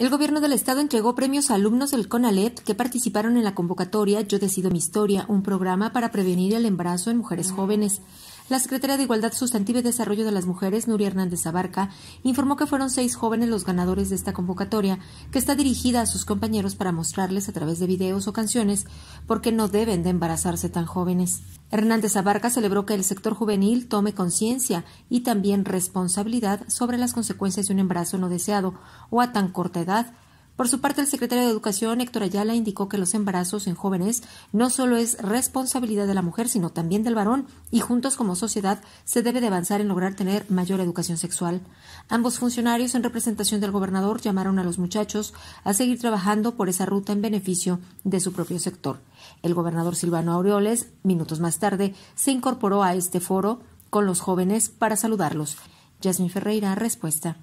El gobierno del estado entregó premios a alumnos del CONALEP que participaron en la convocatoria Yo decido mi historia, un programa para prevenir el embarazo en mujeres jóvenes. La secretaria de Igualdad Sustantiva y Desarrollo de las Mujeres, Nuria Hernández Abarca, informó que fueron seis jóvenes los ganadores de esta convocatoria, que está dirigida a sus compañeros para mostrarles a través de videos o canciones por qué no deben de embarazarse tan jóvenes. Hernández Abarca celebró que el sector juvenil tome conciencia y también responsabilidad sobre las consecuencias de un embarazo no deseado o a tan corta edad por su parte, el secretario de Educación, Héctor Ayala, indicó que los embarazos en jóvenes no solo es responsabilidad de la mujer, sino también del varón, y juntos como sociedad se debe de avanzar en lograr tener mayor educación sexual. Ambos funcionarios, en representación del gobernador, llamaron a los muchachos a seguir trabajando por esa ruta en beneficio de su propio sector. El gobernador Silvano Aureoles, minutos más tarde, se incorporó a este foro con los jóvenes para saludarlos. Yasmin Ferreira, respuesta.